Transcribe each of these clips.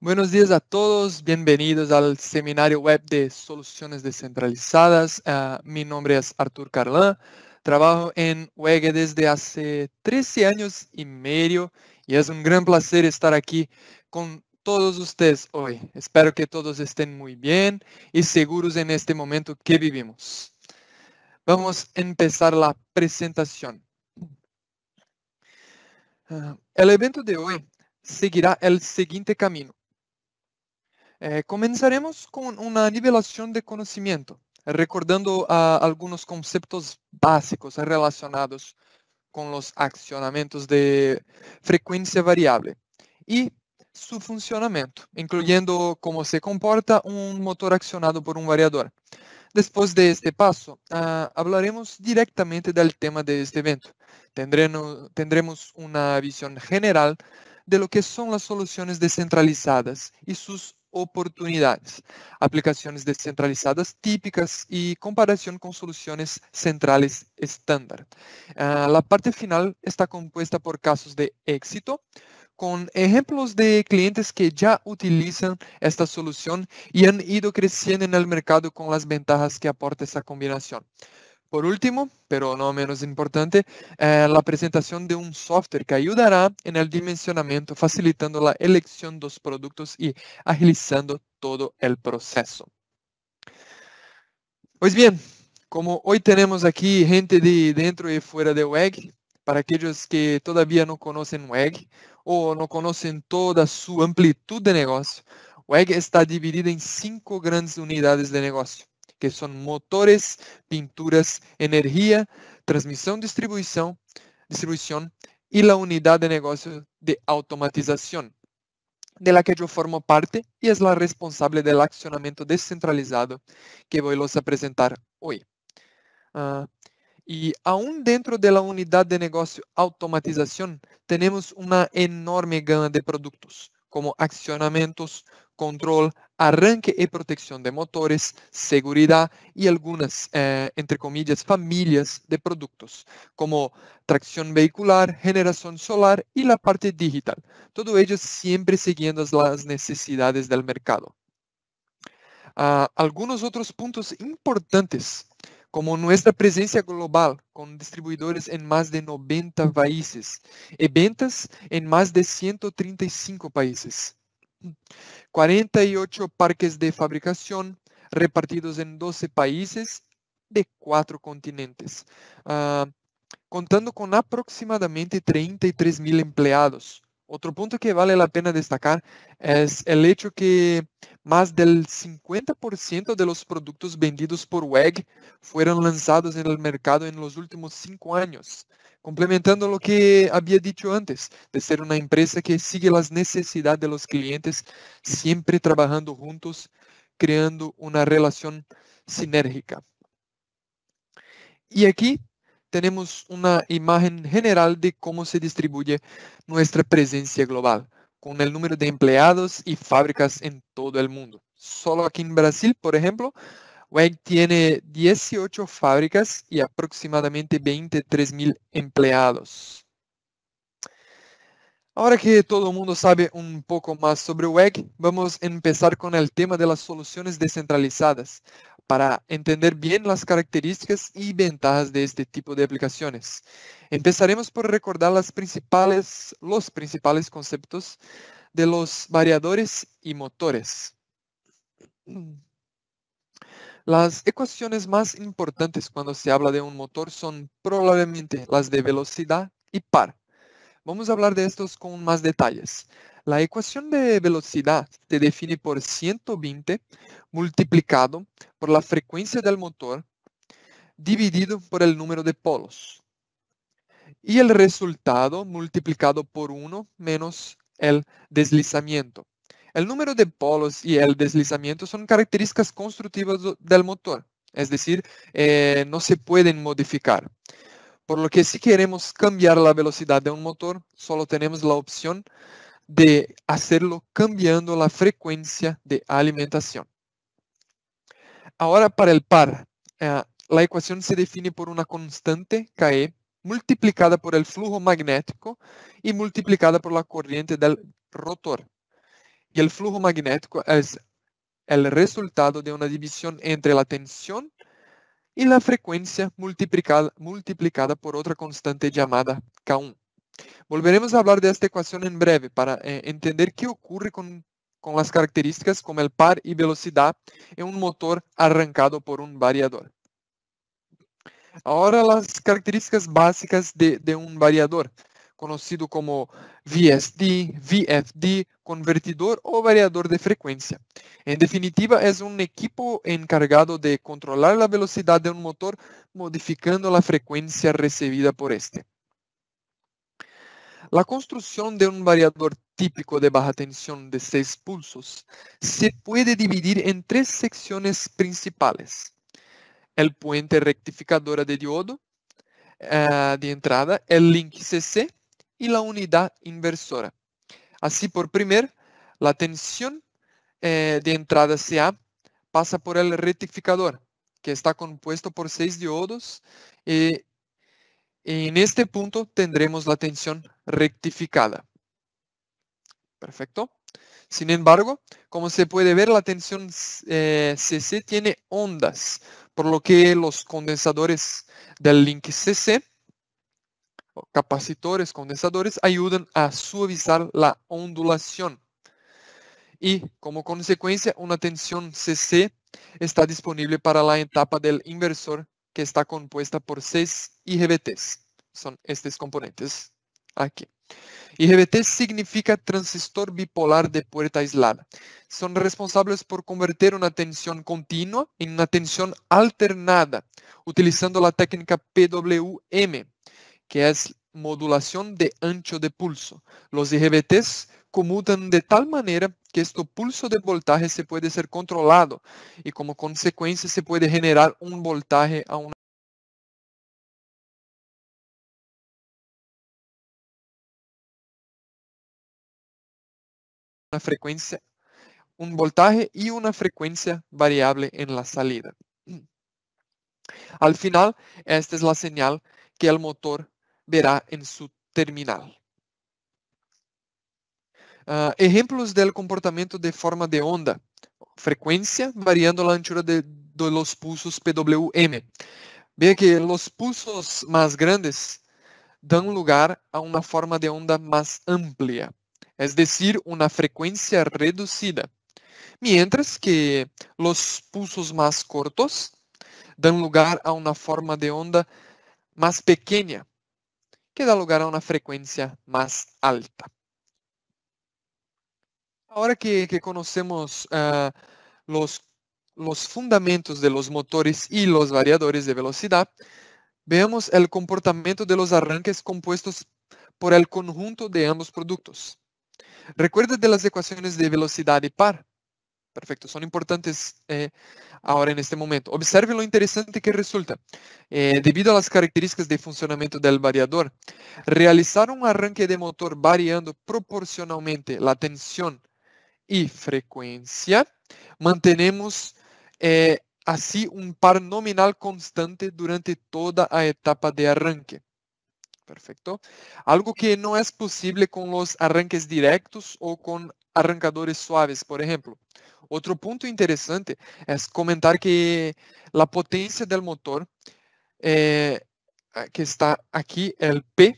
Buenos días a todos, bienvenidos al seminario web de soluciones descentralizadas. Ah, mi nombre es Artur Carlán, trabajo en WEGE desde hace 13 años y medio y es un gran placer estar aquí con todos ustedes hoy. Espero que todos estén muy bien y seguros en este momento que vivimos. Vamos a empezar la presentación. Ah, el evento de hoy seguirá el siguiente camino. Eh, comenzaremos con una nivelación de conocimiento, recordando ah, algunos conceptos básicos relacionados con los accionamientos de frecuencia variable y su funcionamiento, incluyendo cómo se comporta un motor accionado por un variador. Después de este paso, ah, hablaremos directamente del tema de este evento. Tendremos, tendremos una visión general de lo que son las soluciones descentralizadas y sus oportunidades, aplicaciones descentralizadas típicas y comparación con soluciones centrales estándar. Ah, la parte final está compuesta por casos de éxito, con ejemplos de clientes que ya utilizan esta solución y han ido creciendo en el mercado con las ventajas que aporta esa combinación. Por último, pero no menos importante, eh, la presentación de un software que ayudará en el dimensionamiento, facilitando la elección de los productos y agilizando todo el proceso. Pues bien, como hoy tenemos aquí gente de dentro y fuera de WEG, para aquellos que todavía no conocen WEG o no conocen toda su amplitud de negocio, WEG está dividida en cinco grandes unidades de negocio. que são motores, pinturas, energia, transmissão, distribuição, distribuição e a unidade de negocio de automatização, de la que eu formo parte e é a responsável del accionamiento descentralizado que vou a apresentar hoje. Uh, ah, y aún dentro de la unidad de negocio automatización, tenemos una enorme gama de productos, como accionamientos, control, arranque y protección de motores, seguridad y algunas, eh, entre comillas, familias de productos, como tracción vehicular, generación solar y la parte digital. Todo ello siempre siguiendo las necesidades del mercado. Ah, algunos otros puntos importantes, como nuestra presencia global con distribuidores en más de 90 países y ventas en más de 135 países. 48 parques de fabricación repartidos en 12 países de cuatro continentes, ah, contando con aproximadamente 33 mil empleados. Otro punto que vale la pena destacar es el hecho que más del 50% de los productos vendidos por WEG fueron lanzados en el mercado en los últimos cinco años, complementando lo que había dicho antes, de ser una empresa que sigue las necesidades de los clientes, siempre trabajando juntos, creando una relación sinérgica. Y aquí tenemos una imagen general de cómo se distribuye nuestra presencia global, con el número de empleados y fábricas en todo el mundo. Solo aquí en Brasil, por ejemplo, WEG tiene 18 fábricas y aproximadamente mil empleados. Ahora que todo el mundo sabe un poco más sobre WEG, vamos a empezar con el tema de las soluciones descentralizadas para entender bien las características y ventajas de este tipo de aplicaciones. Empezaremos por recordar los principales conceptos de los variadores y motores. Las ecuaciones más importantes cuando se habla de un motor son probablemente las de velocidad y par. Vamos a hablar de estos con más detalles. La ecuación de velocidad se define por 120 multiplicado por la frecuencia del motor dividido por el número de polos. Y el resultado multiplicado por 1 menos el deslizamiento. El número de polos y el deslizamiento son características constructivas del motor, es decir, eh, no se pueden modificar. Por lo que si queremos cambiar la velocidad de un motor, solo tenemos la opción de hacerlo cambiando la frecuencia de alimentación. Ahora para el par, eh, la ecuación se define por una constante KE multiplicada por el flujo magnético y multiplicada por la corriente del rotor. y el flujo magnético es el resultado de una división entre la tensión y la frecuencia multiplicada, multiplicada por otra constante llamada K1. Volveremos a hablar de esta ecuación en breve para eh, entender qué ocurre con, con las características como el par y velocidad en un motor arrancado por un variador. Ahora las características básicas de, de, un variador. conocido como VSD, VFD, convertidor o variador de frecuencia. En definitiva, es un equipo encargado de controlar la velocidad de un motor modificando la frecuencia recibida por este. La construcción de un variador típico de baja tensión de 6 pulsos se puede dividir en tres secciones principales. El puente rectificadora de diodo eh, de entrada, el link CC y la unidad inversora. Así, por primer, la tensión eh, de entrada CA pasa por el rectificador, que está compuesto por seis diodos. Y eh, en este punto tendremos la tensión rectificada. Perfecto. Sin embargo, como se puede ver, la tensión CC eh, tiene ondas, por lo que los condensadores del link CC capacitores, condensadores, ayudan a suavizar la ondulación. Y como consecuencia, una tensión CC está disponible para la etapa del inversor que está compuesta por 6 IGBTs. Son estos componentes aquí. IGBT significa transistor bipolar de puerta aislada. Son responsables por convertir una tensión continua en una tensión alternada, utilizando la técnica PWM, que es modulación de ancho de pulso. Los IGBTs comutan de tal manera que este pulso de voltaje se puede ser controlado y como consecuencia se puede generar un voltaje a una una frecuencia, un voltaje y una frecuencia variable en la salida. Al final, esta es la señal que el motor verá en su terminal. Uh, ah, ejemplos del comportamiento de forma de onda. Frecuencia variando la anchura de, de los pulsos PWM. Veja que os pulsos mais grandes dão lugar a uma forma de onda mais ampla, é decir, uma frequência reduzida, mientras que os pulsos mais cortos dan lugar a uma forma de onda mais pequena, que da lugar a una frecuencia más alta. Ahora que, conocemos ah, los fundamentos de los motores y los variadores de velocidad, veamos el comportamiento de los arranques compuestos por el conjunto de ambos productos. Recuerda de las ecuaciones de velocidad y par. Perfecto, son importantes eh, ahora en este momento. Observe lo interesante que resulta. Eh, debido a las características de funcionamiento del variador, realizar un arranque de motor variando proporcionalmente la tensión y frecuencia, mantenemos eh, así un par nominal constante durante toda la etapa de arranque. Perfecto. Algo que no es posible con los arranques directos o con arrancadores suaves, por ejemplo. Outro ponto interessante é comentar que eh, a potência do motor que está é o P,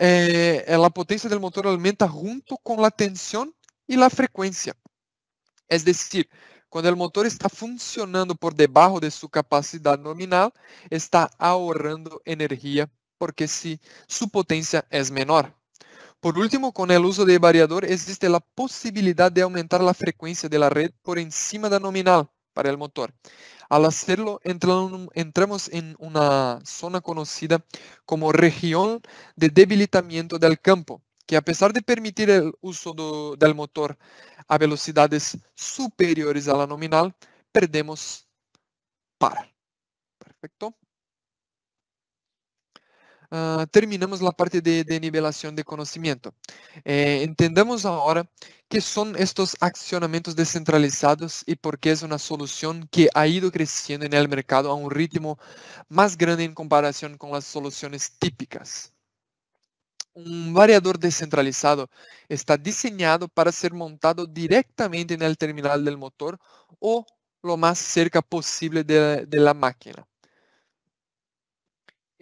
eh, É a potência do motor aumenta junto com a tensão e a frequência. É decir, quando o motor está funcionando por debaixo de sua capacidade nominal, está ahorrando energia, porque se sua potência é menor. Por último, con el uso de variador existe la posibilidad de aumentar la frecuencia de la red por encima de la nominal para el motor. Al hacerlo, entramos en una zona conocida como región de debilitamiento del campo, que a pesar de permitir el uso del motor a velocidades superiores a la nominal, perdemos par. Perfecto. Ah, terminamos la parte de, nivelación de conocimiento. entendemos eh, entendamos ahora qué son estos accionamientos descentralizados y por qué es una solución que ha ido creciendo en el mercado a un ritmo más grande en comparación con las soluciones típicas. Un variador descentralizado está diseñado para ser montado directamente en el terminal del motor o lo más cerca posible de la máquina.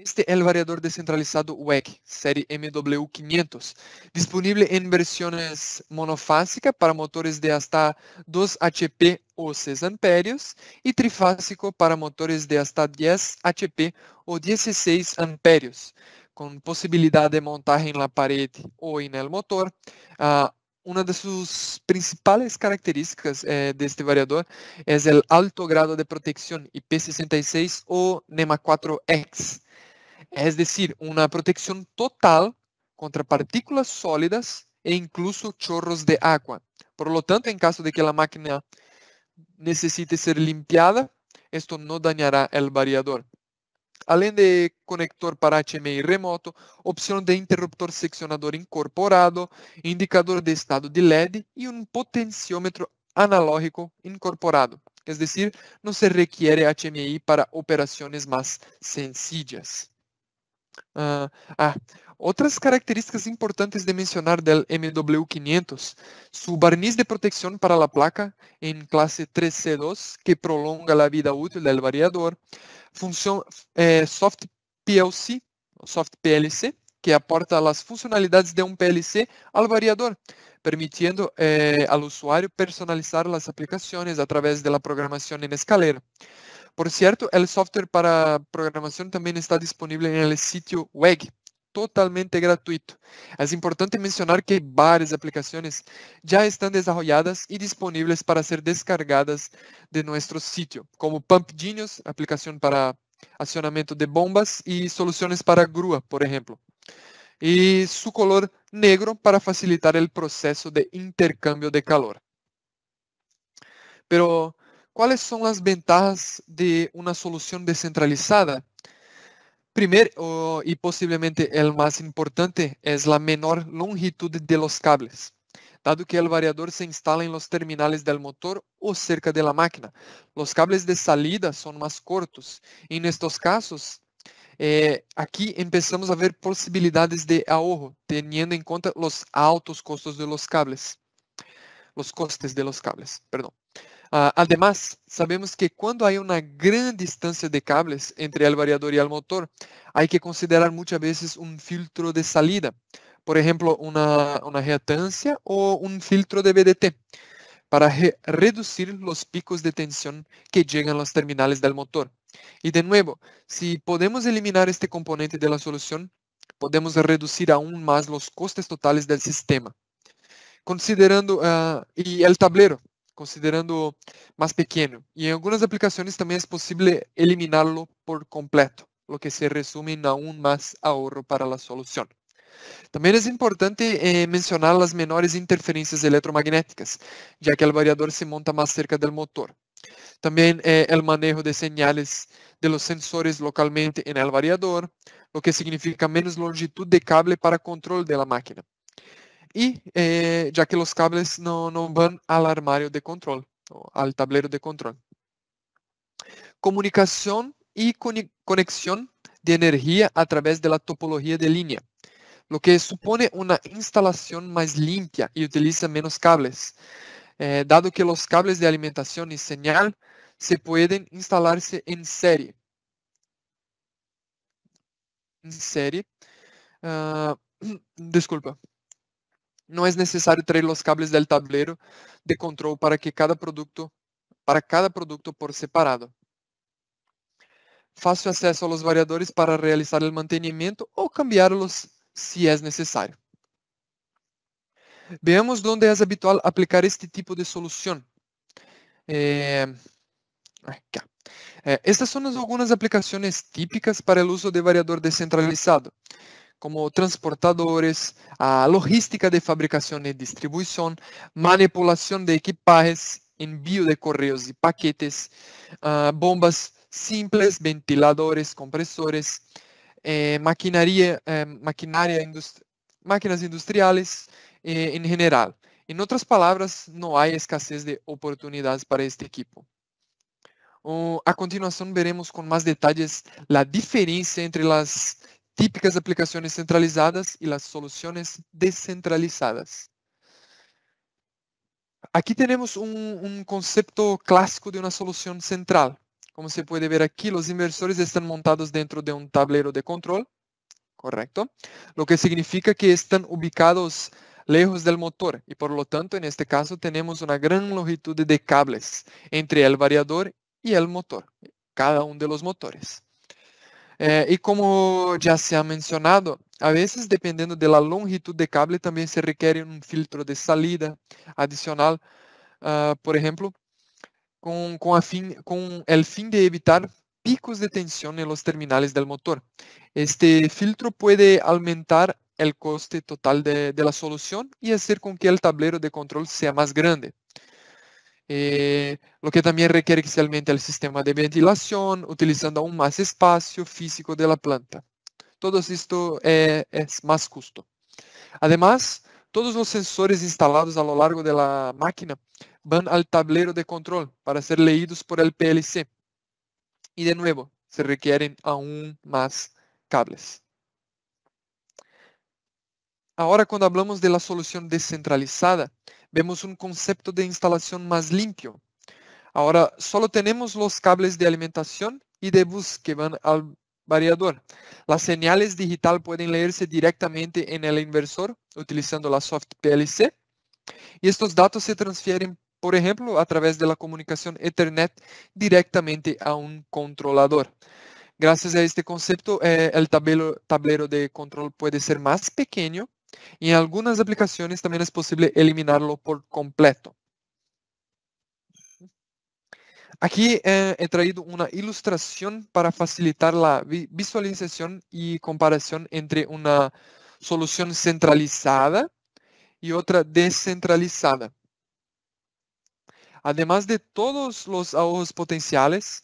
Este es el variador descentralizado WEC, serie MW500, disponible en versiones monofásica para motores de hasta 2 HP o 6 amperios y trifásico para motores de hasta 10 HP o 16 amperios, con posibilidad de montaje en la pared o en el motor. Ah, una de sus principales características eh, de este variador es el alto grado de protección IP66 o NEMA4X es é decir, una protección total contra partículas sólidas e incluso chorros de agua. Por lo tanto, en caso de que la máquina necesite ser limpiada, esto no dañará el variador. Além de conector para HMI remoto, opção de interruptor seccionador incorporado, indicador de estado de LED e um potenciômetro analógico incorporado. Es decir, não se requiere HMI para operações mais sencillas. Uh, ah, outras características importantes de mencionar do MW500, seu barniz de proteção para a placa em classe 3C2 que prolonga a vida útil do variador, função eh, soft PLC, soft PLC, que aporta as funcionalidades de um PLC ao variador, permitiendo eh, usuário personalizar as aplicaciones a través programação em programación escalera. Por cierto, el software para programación también está disponible en el sitio web, totalmente gratuito. Es importante mencionar que varias aplicaciones ya están desarrolladas y disponibles para ser descargadas de nuestro sitio, como Pump Genius, aplicación para acionamiento de bombas y soluciones para grúa, por ejemplo. Y su color negro para facilitar el proceso de intercambio de calor. Pero ¿Cuáles son las ventajas de una solución descentralizada? Primero, y posiblemente el más importante, es la menor longitud de los cables, dado que el variador se instala en los terminales del motor o cerca de la máquina. Los cables de salida son más cortos. En estos casos, eh, aquí empezamos a ver posibilidades de ahorro, teniendo en cuenta los altos costos de los cables. Los costes de los cables, perdón. Ah, además, sabemos que cuando hay una gran distancia de cables entre el variador y el motor, hay que considerar muchas veces un filtro de salida, por ejemplo, una, una reactancia o un filtro de BDT, para reducir los picos de tensión que llegan a los terminales del motor. Y de nuevo, si podemos eliminar este componente de la solución, podemos reducir aún más los costes totales del sistema. Considerando ah, y el tablero, considerando pequeno e em algumas aplicações aplicaciones é possível eliminá eliminarlo por completo, o que se resume a um mais ahorro para a solução. Também é importante eh, mencionar as menores interferências eletromagnéticas, já que o variador se monta mais cerca do motor. Também eh, o manejo de señales de los sensores localmente no el variador, o que significa menos longitud de cable para controle da máquina e eh, que os cables não não vão ao armário de controle ao al tablero de controle comunicação e conexão de energia a través topologia de línea, o que supõe uma instalação mais limpia e utiliza menos cables, eh, dado que os cables de alimentação e señal se podem instalar em série. Em série. Uh, ah, desculpa. Não é necessário trazer os cables del tablero de controle para que cada produto, para cada produto por separado. Fácil acesso a variadores para realizar el ou o cambiarlos se é necessário. Veamos dónde é habitual aplicar este tipo de solução. Eh, Eh, estas são algumas aplicaciones típicas para o uso de variador descentralizado como transportadores, a logística de fabricação e distribuição, manipulação de equipajes, envio de correios e paquetes, uh, bombas simples, ventiladores, compresores, eh, maquinaria, eh, maquinaria industri máquinas industriais eh, geral. Em outras palavras, não há escassez de oportunidades para este equipo. Uh, a continuação veremos com mais detalhes a diferença entre as típicas aplicaciones centralizadas y las soluciones descentralizadas. Aquí tenemos un, concepto clásico de una solución central. Como se puede ver aquí, los inversores están montados dentro de un tablero de control, ¿correcto? Lo que significa que están ubicados lejos del motor y por lo tanto en este caso tenemos una gran longitud de cables entre el variador y el motor, cada uno de los motores. Eh, y como ya se ha mencionado, a veces dependiendo de la longitud de cable también se requiere un filtro de salida adicional, ah, por ejemplo, con, el fin de evitar picos de tensión en los terminales del motor. Este filtro puede aumentar el coste total de, la solución y hacer con que el tablero de control sea más grande. eh, lo que también requiere especialmente el sistema de ventilación, utilizando aún más espacio físico de la planta. Todo esto eh, es más costo. Además, todos los sensores instalados a lo largo de la máquina van al tablero de control para ser leídos por el PLC. Y de nuevo, se requieren aún más cables. Ahora, cuando hablamos de la solución descentralizada, vemos un concepto de instalación más limpio. Ahora solo tenemos los cables de alimentación y de bus que van al variador. Las señales digital pueden leerse directamente en el inversor utilizando la soft PLC y estos datos se transfieren, por ejemplo, a través de la comunicación Ethernet directamente a un controlador. Gracias a este concepto, eh, el tablero, tablero de control puede ser más pequeño en algunas aplicaciones también es posible eliminarlo por completo. Aquí eh, he traído una ilustración para facilitar la visualización y comparación entre una solución centralizada y otra descentralizada. Además de todos los ahorros potenciales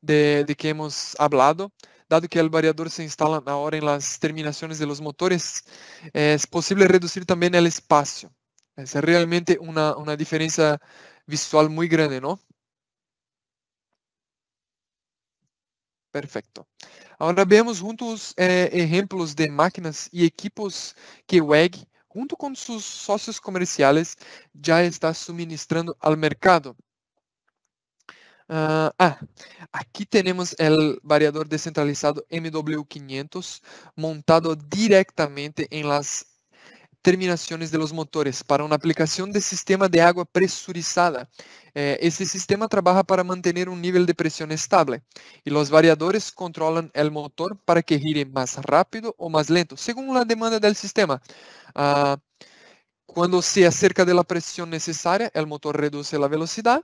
de, de que hemos hablado, dado que o variador se instala hora em las terminações de los motores, es posible reducir también el espacio. Es realmente una, una diferencia visual muy grande, ¿no? Perfecto. Ahora vemos juntos eh, ejemplos de máquinas y equipos que WEG, junto con sus socios comerciales, ya está suministrando al mercado. Aquí ah, ah, aquí tenemos el variador descentralizado MW500 montado directamente en las terminaciones de los motores para una aplicación de sistema de agua presurizada. este sistema trabaja para mantener un nivel de presión estable y los variadores controlan el motor para que gire más rápido o más lento, según la demanda del sistema. Ah, cuando se acerca de la presión necesaria, el motor reduce la velocidad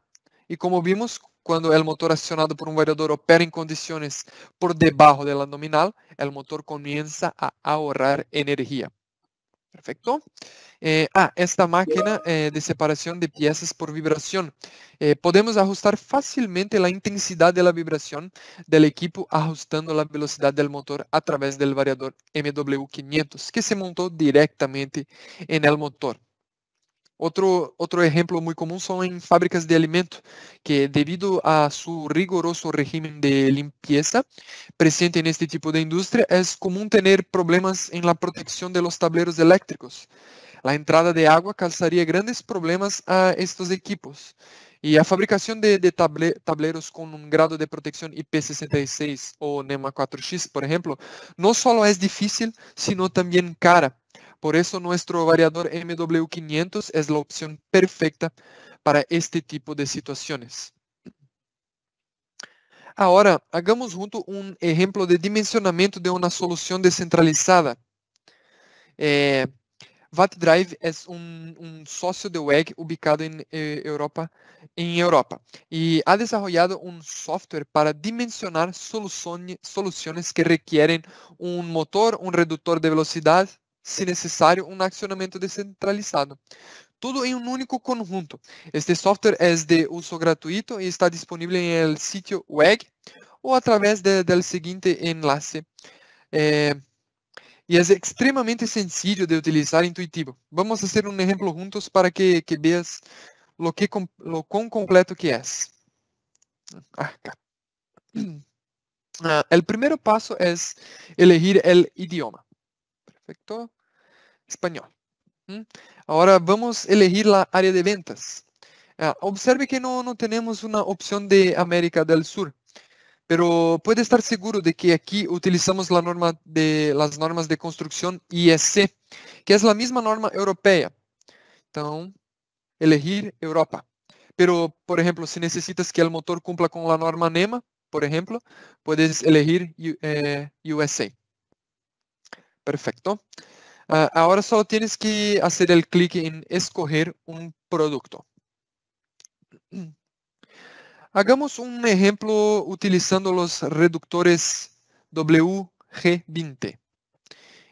y como vimos, cuando el motor accionado por un variador opera en condiciones por debajo de la nominal, el motor comienza a ahorrar energía. Perfecto. Eh, ah, esta máquina eh, de separación de piezas por vibración. Eh, podemos ajustar fácilmente la intensidad de la vibración del equipo ajustando la velocidad del motor a través del variador MW500 que se montó directamente en el motor. Otro, ejemplo muy común son en fábricas de alimento, que debido a su riguroso régimen de limpieza presente en este tipo de industria, es común tener problemas en la protección de los tableros eléctricos. La entrada de agua causaría grandes problemas a estos equipos. Y la fabricación de, tableros con un grado de protección IP66 o NEMA 4X, por ejemplo, no solo es difícil, sino también cara. Por eso nuestro variador MW500 es la opción perfecta para este tipo de situaciones. Agora, hagamos junto um exemplo de dimensionamento de uma solução descentralizada. É, VatDrive é um, sócio de WEG ubicado em eh, Europa, em Europa e ha desenvolvido um software para dimensionar soluções, soluções que requerem um motor, um redutor de velocidade se necessário, um acionamento descentralizado. Tudo em um único conjunto. Este software é de uso gratuito e está disponível em el sitio web ou através de, seguinte enlace. É, e é extremamente sencillo de utilizar e intuitivo. Vamos fazer um exemplo juntos para que, que veas lo, que, lo quão completo que é. Ah, el primeiro passo é elegir el idioma. Perfecto. Español. Ahora vamos a elegir la área de ventas. Ah, observe que no tenemos una opción de América del Sur, pero puede estar seguro de que aquí utilizamos la norma de, las normas de construcción IEC, que es la misma norma europea. Entonces, elegir Europa. Pero, por ejemplo, si necesitas que el motor cumpla con la norma NEMA, por ejemplo, puedes elegir USA. Eh, Perfecto. Ah, ahora solo tienes que hacer el clic en escoger un producto. Hagamos un ejemplo utilizando los reductores WG20.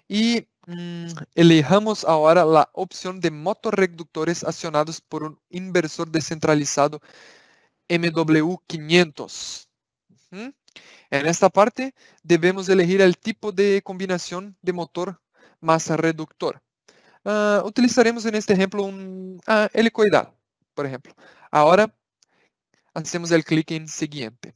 Y mm, elijamos ahora la opción de motorreductores accionados por un inversor descentralizado MW500. En esta parte debemos elegir el tipo de combinación de motor masa reductor. Ah, utilizaremos en este ejemplo un ah, helicoidal, por ejemplo. Ahora hacemos el clic en siguiente.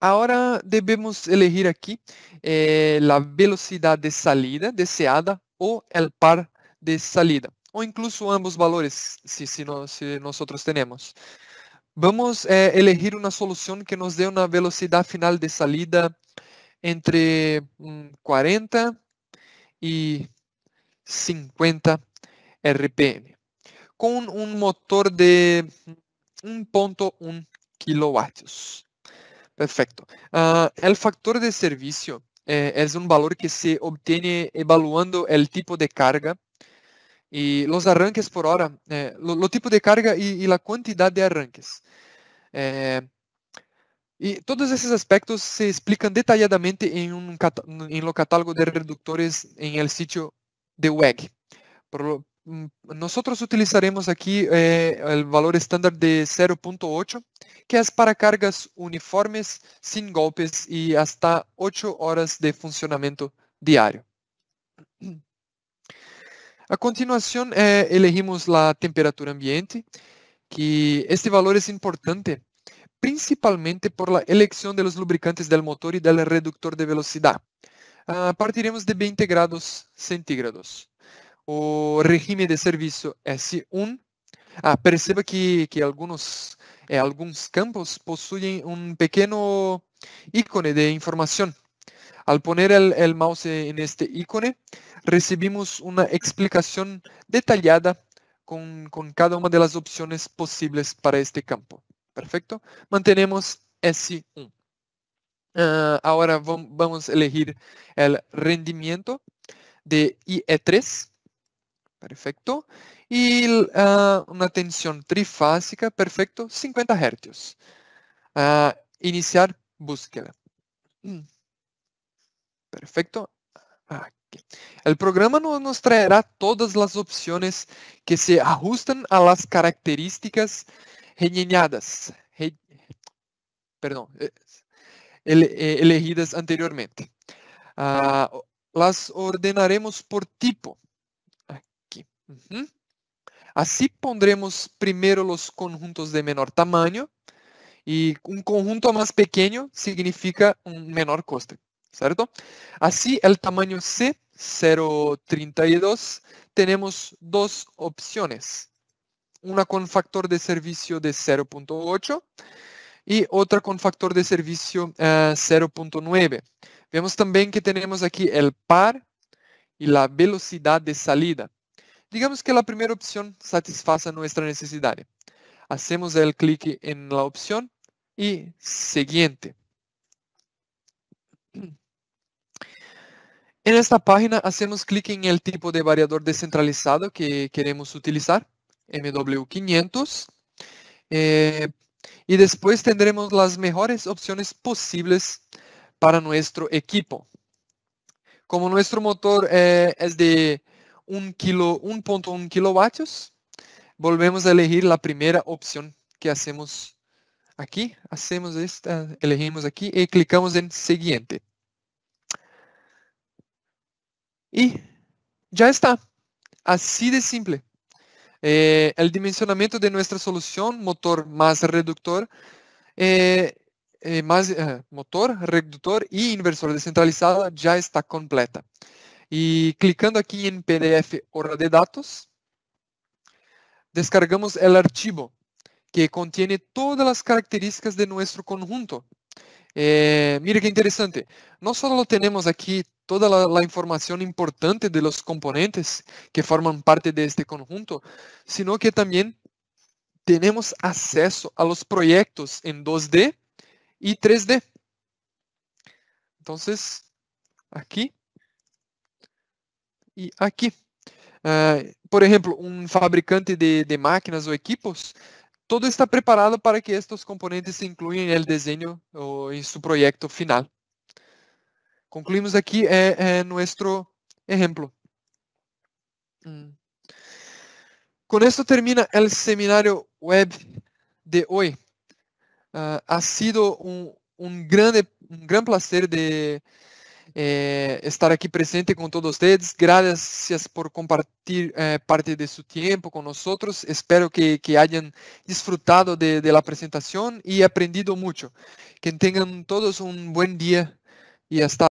Ahora debemos elegir aquí eh, la velocidad de salida deseada o el par de salida, o incluso ambos valores si nosotros tenemos. Vamos eh, elegir uma solução que nos dê uma velocidade final de salida entre 40 e 50 RPM, com um motor de 1.1 kW. Perfecto. Uh, el factor de servicio eh, um valor que se obtém evaluando o tipo de carga y los arranques por hora, eh, lo, tipo de carga y, la cantidad de arranques. Eh, y todos esos aspectos se explican detalladamente en un en catálogo de reductores en el sitio de WEG. Mm, nosotros utilizaremos aquí eh, el valor estándar de 0.8, que es para cargas uniformes, sin golpes y hasta 8 horas de funcionamiento diario A continuação eh, elegimos a temperatura ambiente, que este valor é importante principalmente por a eleição de los lubricantes del motor e del reductor de velocidade Uh, ah, partiremos de 20 grados centígrados. O regime de serviço S1. Ah, perceba que, que alguns eh, alguns campos possuem um pequeno ícone de informação Al poner el, mouse en este icono, recibimos una explicación detallada con, con, cada una de las opciones posibles para este campo. Perfecto. Mantenemos S1. Ah, ahora vamos a elegir el rendimiento de IE3. Perfecto. Y ah, una tensión trifásica, perfecto, 50 Hz. Ah, iniciar búsqueda. Mm. Perfecto. Ah, el programa nos traerá todas las opciones que se ajustan a las características reñeñadas, perdón, eh, eh, elegidas anteriormente. Ah, las ordenaremos por tipo. Así pondremos primero los conjuntos de menor tamaño y un conjunto más pequeño significa un menor coste. ¿cierto? Así el tamaño C, 0.32, tenemos dos opciones. Una con factor de servicio de 0.8 y otra con factor de servicio 0.9. Eh, Vemos también que tenemos aquí el par y la velocidad de salida. Digamos que la primera opción satisface nuestra necesidad. Hacemos el clic en la opción y siguiente. En esta página hacemos clic en el tipo de variador descentralizado que queremos utilizar, MW500. Eh, y después tendremos las mejores opciones posibles para nuestro equipo. Como nuestro motor eh, es de 1.1 kilo, kilovatios, volvemos a elegir la primera opción que hacemos aquí. Hacemos esta, elegimos aquí y clicamos en siguiente. e já está. assim de simples Eh, dimensionamento de nossa solução motor mais reductor, eh, eh, más, eh, motor, reductor e inversor descentralizado já está completa. e clicando aqui em PDF hora de datos, descargamos o archivo que contém todas as características de nosso conjunto. Eh, mira que interessante. Não só temos aqui toda la, información importante de los componentes que forman parte de este conjunto, sino que también tenemos acceso a los proyectos en 2D y 3D. Entonces, aquí y aquí. Ah, por ejemplo, un fabricante de, de máquinas o equipos todo está preparado para que estos componentes se incluyan en el diseño o en su proyecto final. Concluimos aquí eh, eh, nuestro ejemplo. Mm. Con esto termina el seminario web de hoy. Ah, ha sido un, grande, un gran placer de eh, estar aquí presente con todos ustedes. Gracias por compartir parte de su tiempo con nosotros. Espero que, hayan disfrutado de, la presentación y aprendido mucho. Que tengan todos un buen día y hasta